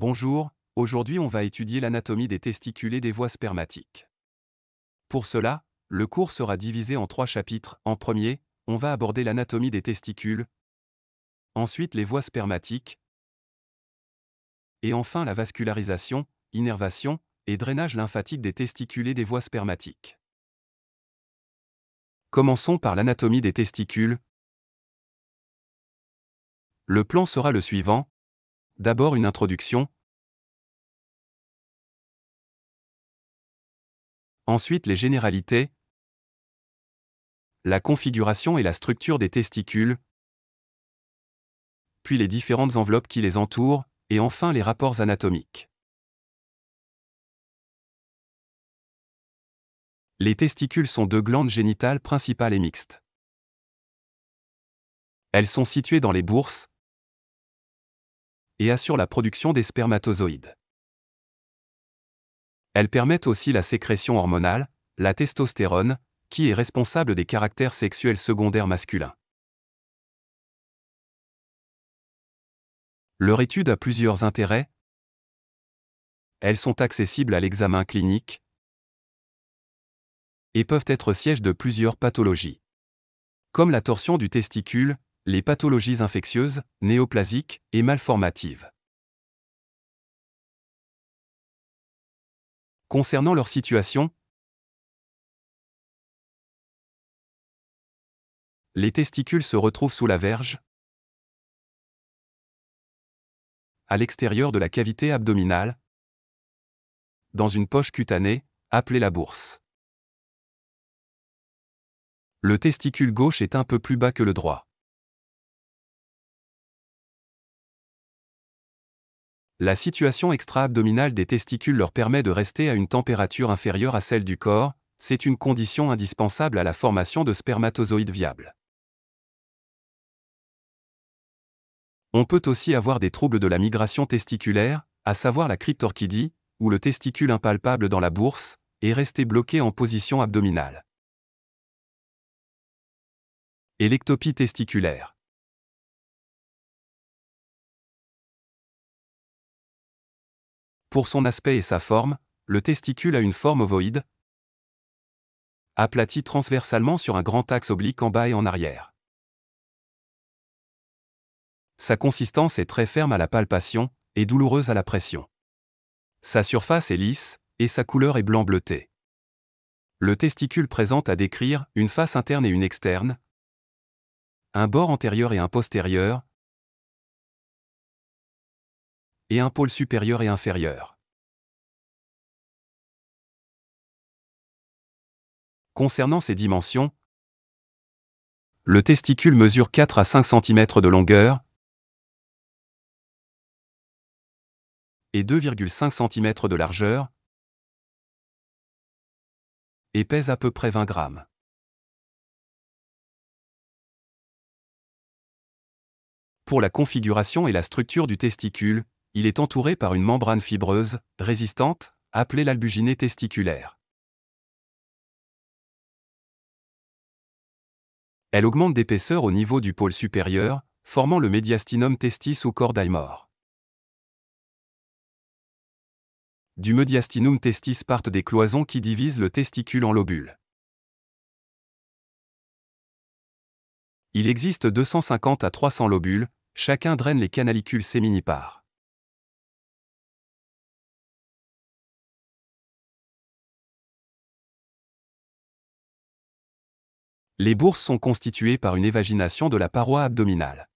Bonjour, aujourd'hui on va étudier l'anatomie des testicules et des voies spermatiques. Pour cela, le cours sera divisé en trois chapitres. En premier, on va aborder l'anatomie des testicules, ensuite les voies spermatiques, et enfin la vascularisation, innervation et drainage lymphatique des testicules et des voies spermatiques. Commençons par l'anatomie des testicules. Le plan sera le suivant, D'abord une introduction. Ensuite les généralités. La configuration et la structure des testicules. Puis les différentes enveloppes qui les entourent, et enfin les rapports anatomiques. Les testicules sont deux glandes génitales principales et mixtes. Elles sont situées dans les bourses, et assurent la production des spermatozoïdes. Elles permettent aussi la sécrétion hormonale, la testostérone, qui est responsable des caractères sexuels secondaires masculins. Leur étude a plusieurs intérêts. Elles sont accessibles à l'examen clinique et peuvent être siège de plusieurs pathologies, comme la torsion du testicule, les pathologies infectieuses, néoplasiques et malformatives. Concernant leur situation, les testicules se retrouvent sous la verge, à l'extérieur de la cavité abdominale, dans une poche cutanée, appelée la bourse. Le testicule gauche est un peu plus bas que le droit. La situation extra-abdominale des testicules leur permet de rester à une température inférieure à celle du corps, c'est une condition indispensable à la formation de spermatozoïdes viables. On peut aussi avoir des troubles de la migration testiculaire, à savoir la cryptorchidie, ou le testicule impalpable dans la bourse et rester bloqué en position abdominale. Électopie testiculaire. Pour son aspect et sa forme, le testicule a une forme ovoïde, aplati transversalement sur un grand axe oblique en bas et en arrière. Sa consistance est très ferme à la palpation et douloureuse à la pression. Sa surface est lisse et sa couleur est blanc bleuté. Le testicule présente à décrire une face interne et une externe, un bord antérieur et un postérieur, et un pôle supérieur et inférieur. Concernant ses dimensions, le testicule mesure 4 à 5 cm de longueur et 2,5 cm de largeur et pèse à peu près 20 grammes. Pour la configuration et la structure du testicule, il est entouré par une membrane fibreuse, résistante, appelée l'albuginée testiculaire. Elle augmente d'épaisseur au niveau du pôle supérieur, formant le médiastinum testis ou cordaimor. Du médiastinum testis partent des cloisons qui divisent le testicule en lobules. Il existe 250 à 300 lobules, chacun draine les canalicules séminipares. les bourses sont constituées par une évagination de la paroi abdominale.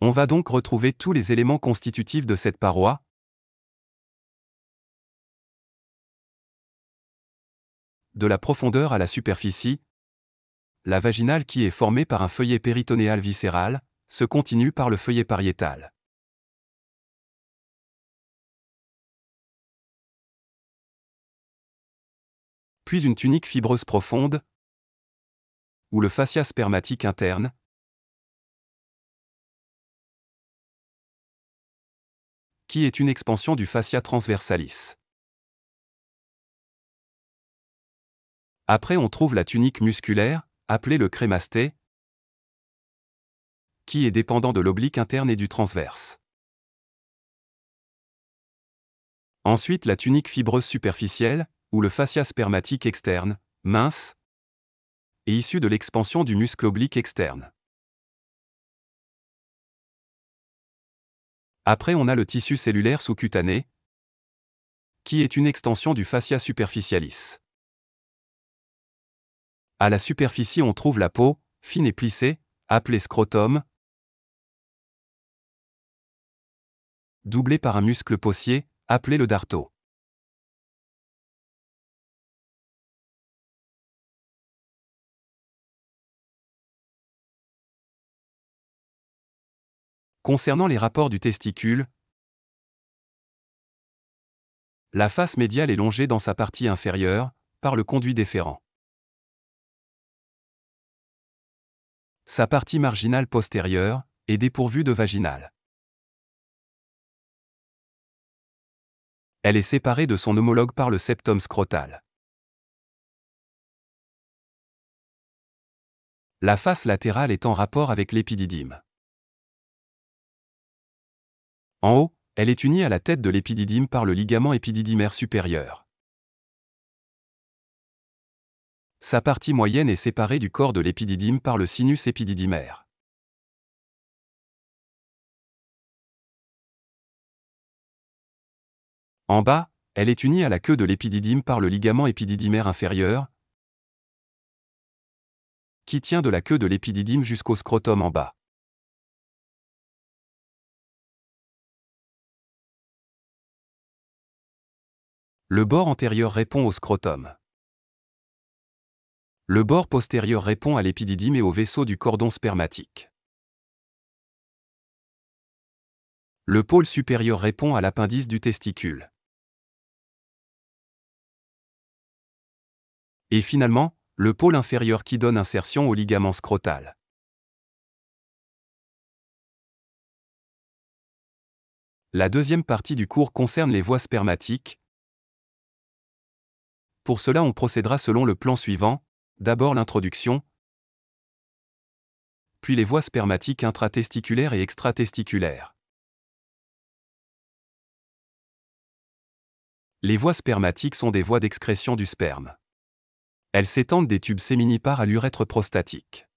On va donc retrouver tous les éléments constitutifs de cette paroi. De la profondeur à la superficie, la vaginale qui est formée par un feuillet péritonéal viscéral, se continue par le feuillet pariétal. puis une tunique fibreuse profonde, ou le fascia spermatique interne. qui est une expansion du fascia transversalis. Après on trouve la tunique musculaire, appelée le crémasté, qui est dépendant de l'oblique interne et du transverse. Ensuite la tunique fibreuse superficielle, ou le fascia spermatique externe, mince, et issu de l'expansion du muscle oblique externe. Après on a le tissu cellulaire sous-cutané, qui est une extension du fascia superficialis. À la superficie on trouve la peau, fine et plissée, appelée scrotum, doublée par un muscle possier, appelé le darto. Concernant les rapports du testicule, la face médiale est longée dans sa partie inférieure, par le conduit déférent. Sa partie marginale postérieure est dépourvue de vaginal. Elle est séparée de son homologue par le septum scrotal. La face latérale est en rapport avec l'épididyme. En haut, elle est unie à la tête de l'épididyme par le ligament épididymaire supérieur. Sa partie moyenne est séparée du corps de l'épididyme par le sinus épididymaire. En bas, elle est unie à la queue de l'épididyme par le ligament épididymaire inférieur, qui tient de la queue de l'épididyme jusqu'au scrotum en bas. Le bord antérieur répond au scrotum. Le bord postérieur répond à l'épididyme et au vaisseau du cordon spermatique. Le pôle supérieur répond à l'appendice du testicule. Et finalement, le pôle inférieur qui donne insertion au ligament scrotal. La deuxième partie du cours concerne les voies spermatiques, pour cela, on procédera selon le plan suivant d'abord l'introduction, puis les voies spermatiques intratesticulaires et extratesticulaires. Les voies spermatiques sont des voies d'excrétion du sperme. Elles s'étendent des tubes séminipares à l'urètre prostatique.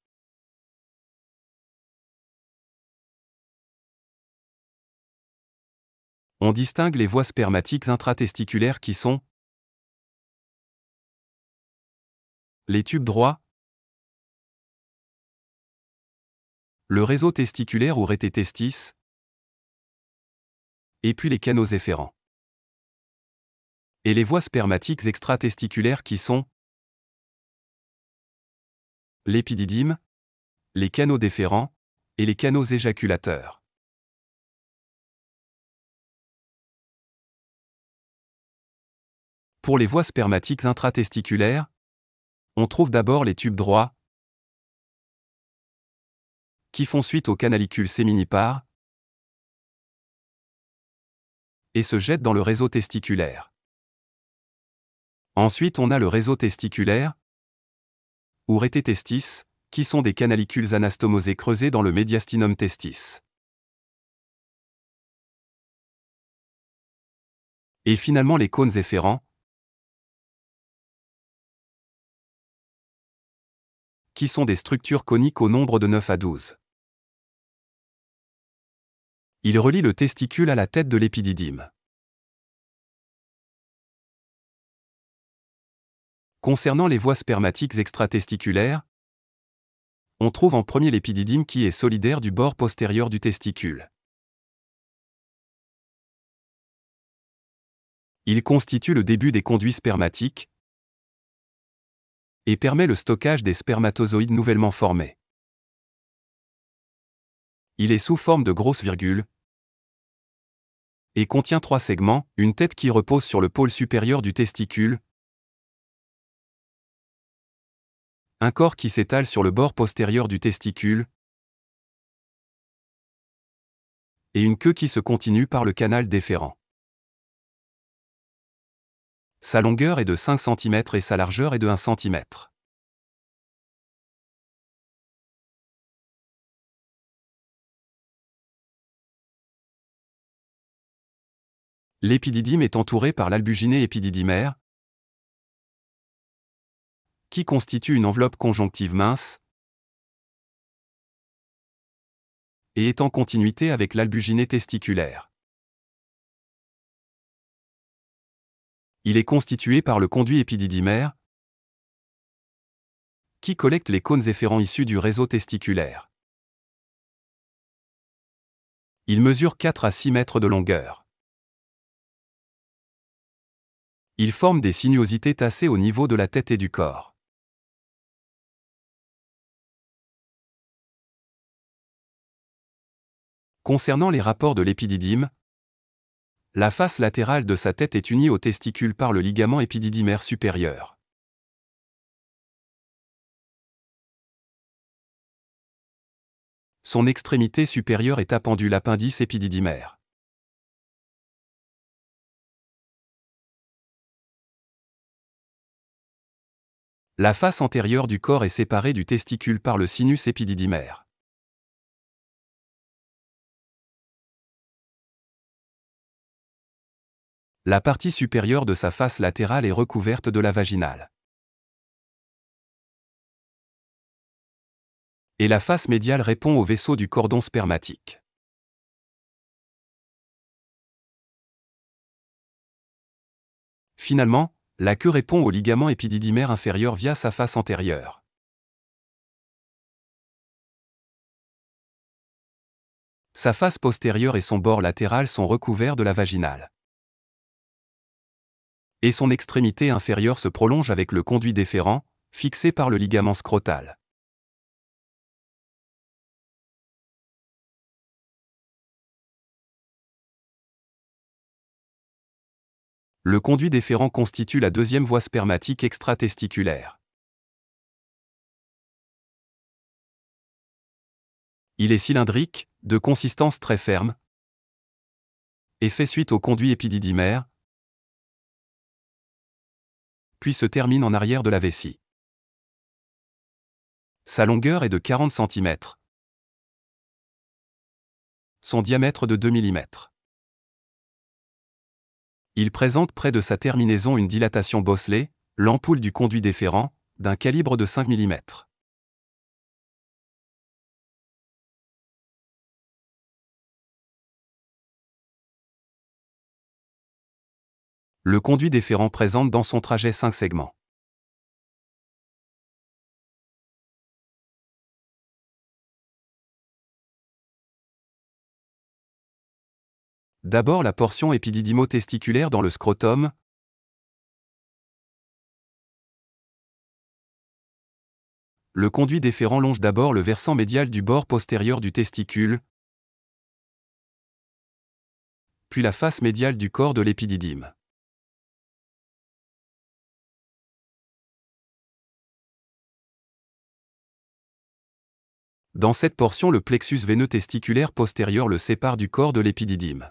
On distingue les voies spermatiques intratesticulaires qui sont Les tubes droits. Le réseau testiculaire ou rété-testis, Et puis les canaux efférents. Et les voies spermatiques extratesticulaires qui sont l'épididyme, les canaux déférents et les canaux éjaculateurs. Pour les voies spermatiques intratesticulaires, on trouve d'abord les tubes droits, qui font suite aux canalicules séminipares, et se jettent dans le réseau testiculaire. Ensuite, on a le réseau testiculaire, ou rététestis, qui sont des canalicules anastomosées creusés dans le médiastinum testis. Et finalement les cônes efférents, qui sont des structures coniques au nombre de 9 à 12. Il relie le testicule à la tête de l'épididyme. Concernant les voies spermatiques extratesticulaires, on trouve en premier l'épididyme qui est solidaire du bord postérieur du testicule. Il constitue le début des conduits spermatiques, et permet le stockage des spermatozoïdes nouvellement formés. Il est sous forme de grosses virgules et contient trois segments, une tête qui repose sur le pôle supérieur du testicule, un corps qui s'étale sur le bord postérieur du testicule, et une queue qui se continue par le canal déférent. Sa longueur est de 5 cm et sa largeur est de 1 cm. L'épididyme est entouré par l'albuginé épididymaire, qui constitue une enveloppe conjonctive mince et est en continuité avec l'albuginé testiculaire. il est constitué par le conduit épididymaire qui collecte les cônes efférents issus du réseau testiculaire. Il mesure 4 à 6 mètres de longueur. Il forme des sinuosités tassées au niveau de la tête et du corps. Concernant les rapports de l'épididyme, la face latérale de sa tête est unie au testicule par le ligament épididymaire supérieur. Son extrémité supérieure est appendue l'appendice épididymère. La face antérieure du corps est séparée du testicule par le sinus épididymaire. la partie supérieure de sa face latérale est recouverte de la vaginale. Et la face médiale répond au vaisseau du cordon spermatique. Finalement, la queue répond au ligament épididymaire inférieur via sa face antérieure. Sa face postérieure et son bord latéral sont recouverts de la vaginale et son extrémité inférieure se prolonge avec le conduit déférent, fixé par le ligament scrotal. Le conduit déférent constitue la deuxième voie spermatique extratesticulaire. Il est cylindrique, de consistance très ferme, et fait suite au conduit épididymaire, puis se termine en arrière de la vessie. Sa longueur est de 40 cm. Son diamètre de 2 mm. Il présente près de sa terminaison une dilatation bosselée, l'ampoule du conduit déférent, d'un calibre de 5 mm. le conduit déférent présente dans son trajet 5 segments. D'abord la portion épididymo testiculaire dans le scrotum. Le conduit déférent longe d'abord le versant médial du bord postérieur du testicule, puis la face médiale du corps de l'épididyme. Dans cette portion, le plexus veineux testiculaire postérieur le sépare du corps de l'épididyme.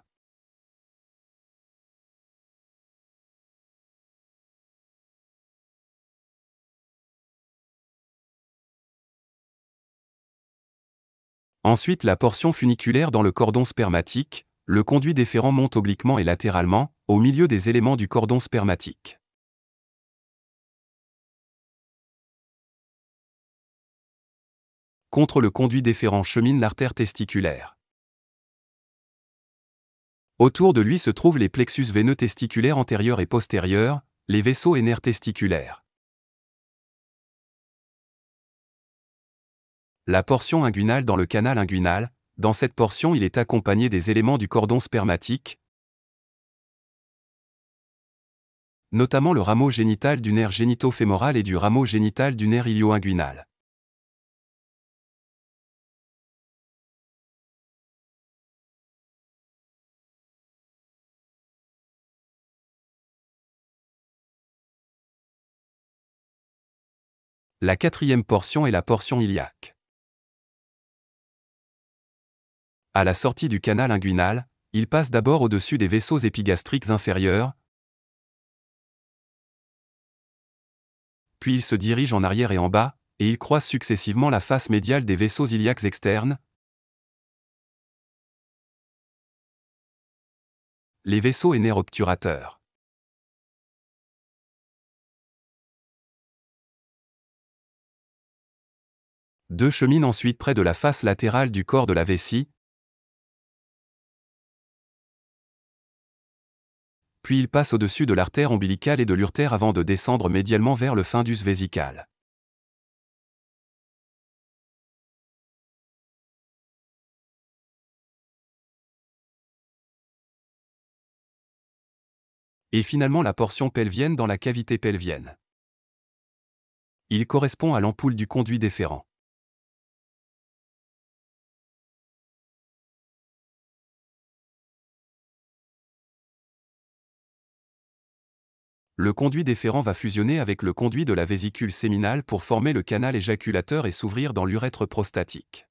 Ensuite, la portion funiculaire dans le cordon spermatique, le conduit déférent monte obliquement et latéralement, au milieu des éléments du cordon spermatique. contre le conduit déférent chemine l'artère testiculaire. Autour de lui se trouvent les plexus veineux testiculaires antérieurs et postérieurs, les vaisseaux et nerfs testiculaires. La portion inguinale dans le canal inguinal, dans cette portion il est accompagné des éléments du cordon spermatique, notamment le rameau génital du nerf génito-fémoral et du rameau génital du nerf ilio-inguinal. La quatrième portion est la portion iliaque. À la sortie du canal inguinal, il passe d'abord au-dessus des vaisseaux épigastriques inférieurs, puis il se dirige en arrière et en bas, et il croise successivement la face médiale des vaisseaux iliaques externes. Les vaisseaux obturateurs. deux cheminent ensuite près de la face latérale du corps de la vessie, puis ils passent au-dessus de l'artère ombilicale et de l'urtère avant de descendre médialement vers le fundus vésical. et finalement la portion pelvienne dans la cavité pelvienne. Il correspond à l'ampoule du conduit déférent. le conduit déférent va fusionner avec le conduit de la vésicule séminale pour former le canal éjaculateur et s'ouvrir dans l'urètre prostatique.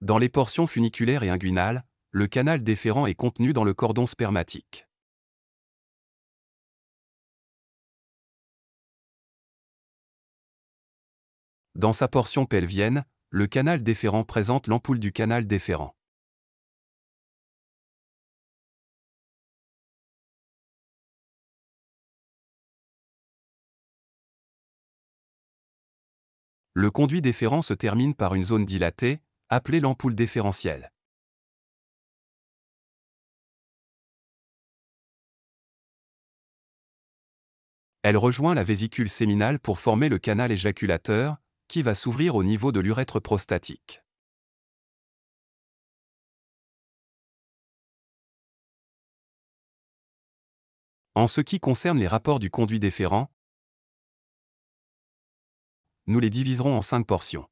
Dans les portions funiculaires et inguinales, le canal déférent est contenu dans le cordon spermatique. Dans sa portion pelvienne, le canal déférent présente l'ampoule du canal déférent. Le conduit déférent se termine par une zone dilatée, appelée l'ampoule déférentielle. Elle rejoint la vésicule séminale pour former le canal éjaculateur, qui va s'ouvrir au niveau de l'urètre prostatique. En ce qui concerne les rapports du conduit déférent, nous les diviserons en cinq portions.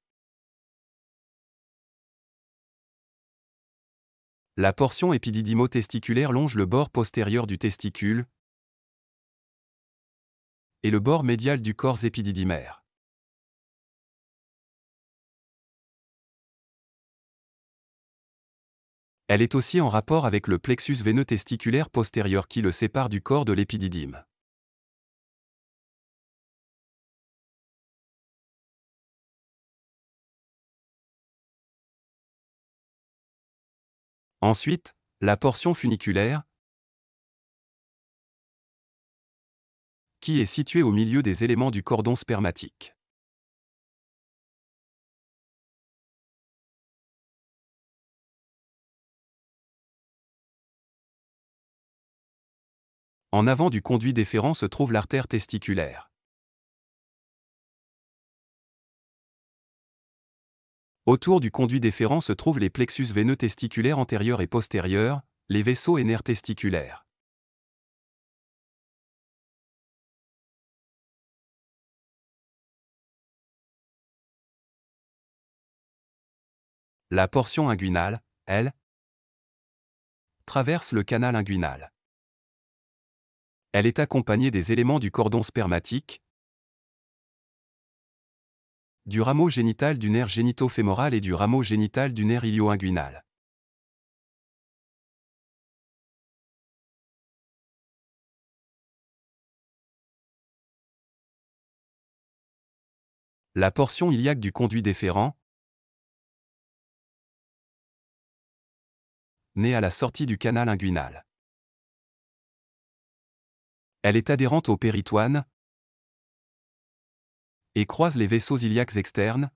La portion épididymo testiculaire longe le bord postérieur du testicule et le bord médial du corps épididymaire. Elle est aussi en rapport avec le plexus veineux testiculaire postérieur qui le sépare du corps de l'épididyme. Ensuite, la portion funiculaire, qui est située au milieu des éléments du cordon spermatique. En avant du conduit déférent se trouve l'artère testiculaire. Autour du conduit déférent se trouvent les plexus veineux testiculaires antérieurs et postérieurs, les vaisseaux et nerfs testiculaires. La portion inguinale, elle, traverse le canal inguinal. Elle est accompagnée des éléments du cordon spermatique, du rameau génital du nerf génito-fémoral et du rameau génital du nerf ilio-inguinal. La portion iliaque du conduit déférent, née à la sortie du canal inguinal. Elle est adhérente au péritoine et croise les vaisseaux iliaques externes,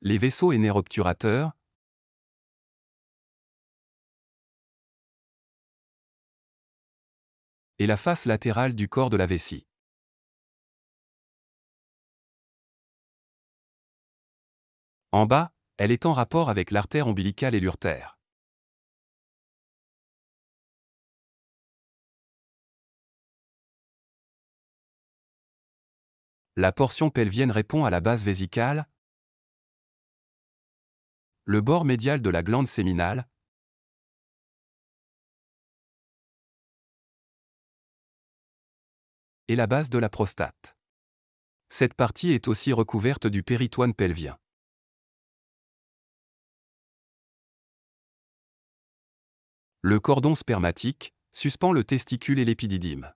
les vaisseaux obturateurs et la face latérale du corps de la vessie. En bas, elle est en rapport avec l'artère ombilicale et l'urtère. La portion pelvienne répond à la base vésicale, le bord médial de la glande séminale, et la base de la prostate. Cette partie est aussi recouverte du péritoine pelvien. Le cordon spermatique suspend le testicule et l'épididyme.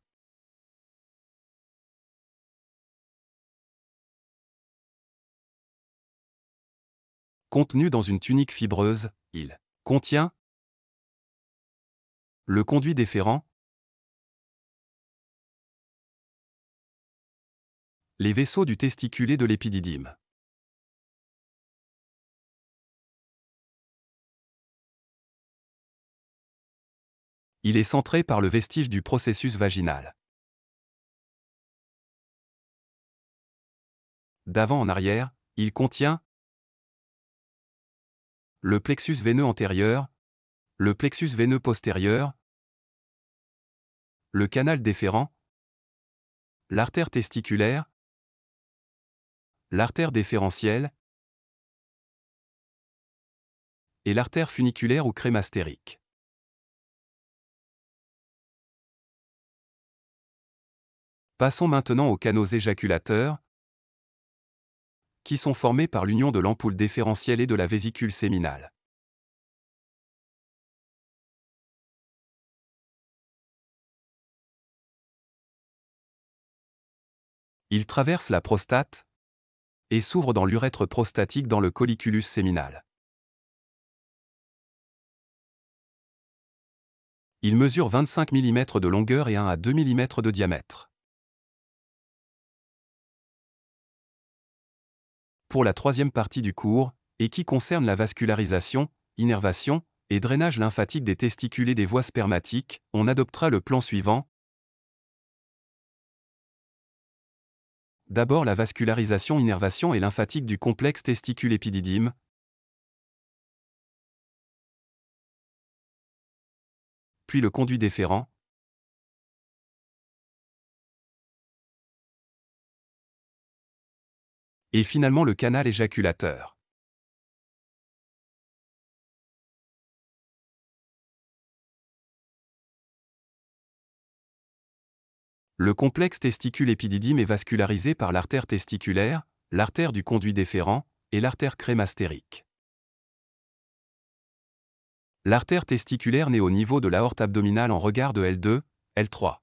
Contenu dans une tunique fibreuse, il contient le conduit déférent, les vaisseaux du testicule de l'épididyme. Il est centré par le vestige du processus vaginal. D'avant en arrière, il contient le plexus veineux antérieur, le plexus veineux postérieur, le canal déférent, l'artère testiculaire, l'artère déférentielle et l'artère funiculaire ou crémastérique. Passons maintenant aux canaux éjaculateurs, qui sont formés par l'union de l'ampoule déférentielle et de la vésicule séminale. Il traverse la prostate et s'ouvre dans l'urètre prostatique dans le colliculus séminal. Il mesure 25 mm de longueur et 1 à 2 mm de diamètre. pour la troisième partie du cours, et qui concerne la vascularisation, innervation et drainage lymphatique des testicules et des voies spermatiques, on adoptera le plan suivant. D'abord la vascularisation innervation et lymphatique du complexe testicule épididyme. Puis le conduit déférent, et finalement le canal éjaculateur. Le complexe testicule épididyme est vascularisé par l'artère testiculaire, l'artère du conduit déférent et l'artère crémastérique. L'artère testiculaire naît au niveau de l'aorte abdominale en regard de L2, L3.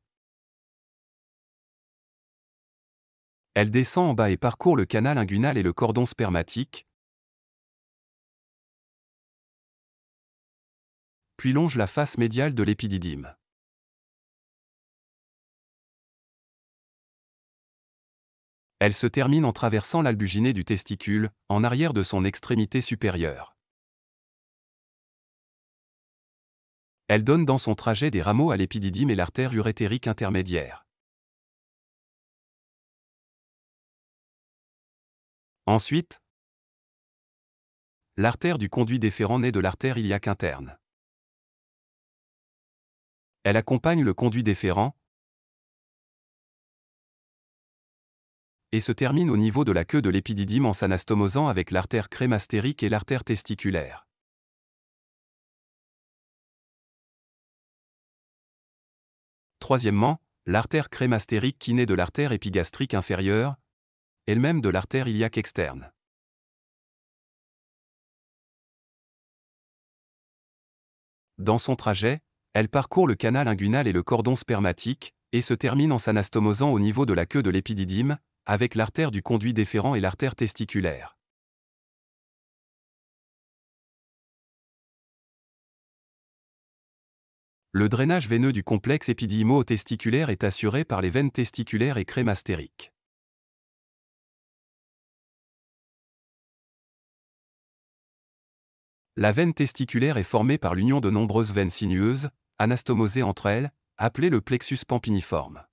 Elle descend en bas et parcourt le canal inguinal et le cordon spermatique, puis longe la face médiale de l'épididyme. Elle se termine en traversant l'albuginé du testicule, en arrière de son extrémité supérieure. Elle donne dans son trajet des rameaux à l'épididyme et l'artère urétérique intermédiaire. Ensuite, l'artère du conduit déférent naît de l'artère iliaque interne. Elle accompagne le conduit déférent et se termine au niveau de la queue de l'épididyme en s'anastomosant avec l'artère crémastérique et l'artère testiculaire. Troisièmement, l'artère crémastérique qui naît de l'artère épigastrique inférieure, elle-même de l'artère iliaque externe. Dans son trajet, elle parcourt le canal inguinal et le cordon spermatique, et se termine en s'anastomosant au niveau de la queue de l'épididyme, avec l'artère du conduit déférent et l'artère testiculaire. Le drainage veineux du complexe épidymo-testiculaire est assuré par les veines testiculaires et crémastériques. La veine testiculaire est formée par l'union de nombreuses veines sinueuses, anastomosées entre elles, appelées le plexus pampiniforme.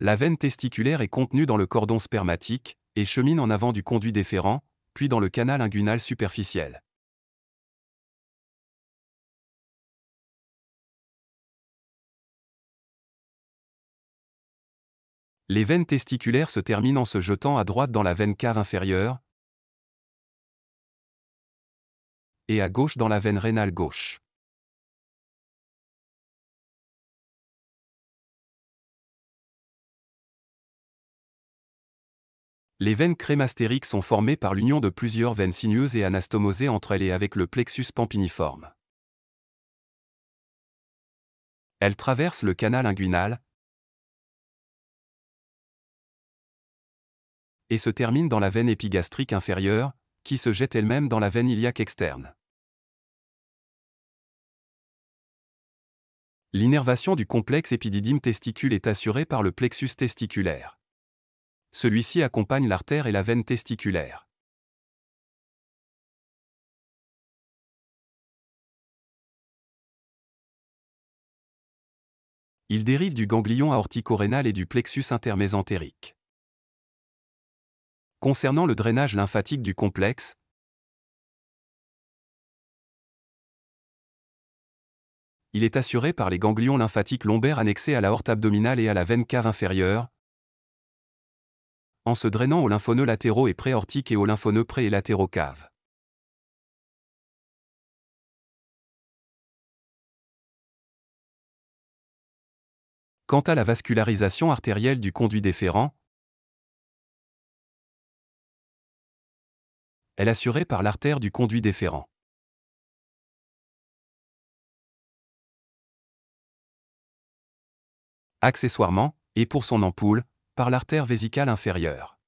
La veine testiculaire est contenue dans le cordon spermatique et chemine en avant du conduit déférent, puis dans le canal inguinal superficiel. Les veines testiculaires se terminent en se jetant à droite dans la veine cave inférieure et à gauche dans la veine rénale gauche. Les veines crémastériques sont formées par l'union de plusieurs veines sinueuses et anastomosées entre elles et avec le plexus pampiniforme. Elles traversent le canal inguinal, et se termine dans la veine épigastrique inférieure, qui se jette elle-même dans la veine iliaque externe. L'innervation du complexe épididyme testicule est assurée par le plexus testiculaire. Celui-ci accompagne l'artère et la veine testiculaire. Il dérive du ganglion aortico-rénal et du plexus intermésentérique. Concernant le drainage lymphatique du complexe, il est assuré par les ganglions lymphatiques lombaires annexés à la horte abdominale et à la veine cave inférieure, en se drainant aux lymphoneux latéraux et préortiques et aux lymphoneux pré- et caves. Quant à la vascularisation artérielle du conduit déférent, elle assurée par l'artère du conduit déférent. Accessoirement, et pour son ampoule, par l'artère vésicale inférieure.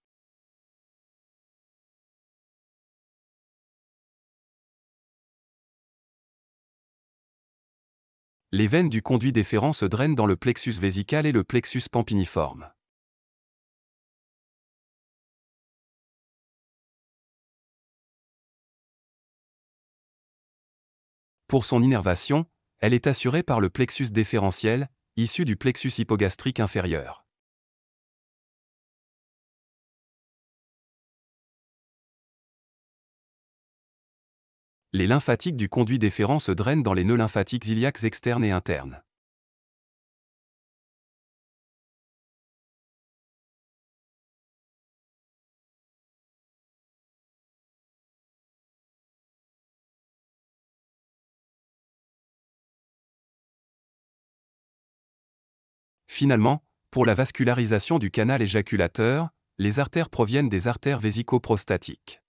Les veines du conduit déférent se drainent dans le plexus vésical et le plexus pampiniforme. Pour son innervation, elle est assurée par le plexus déférentiel, issu du plexus hypogastrique inférieur. Les lymphatiques du conduit déférent se drainent dans les nœuds lymphatiques iliaques externes et internes. Finalement, pour la vascularisation du canal éjaculateur, les artères proviennent des artères vésico-prostatiques.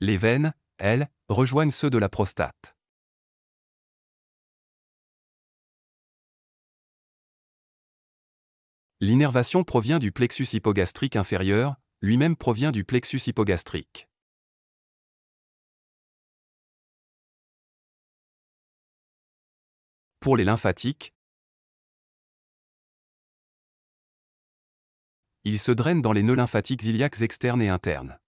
Les veines, elles, rejoignent ceux de la prostate. L'innervation provient du plexus hypogastrique inférieur, lui-même provient du plexus hypogastrique. Pour les lymphatiques, ils se drainent dans les nœuds lymphatiques iliaques externes et internes.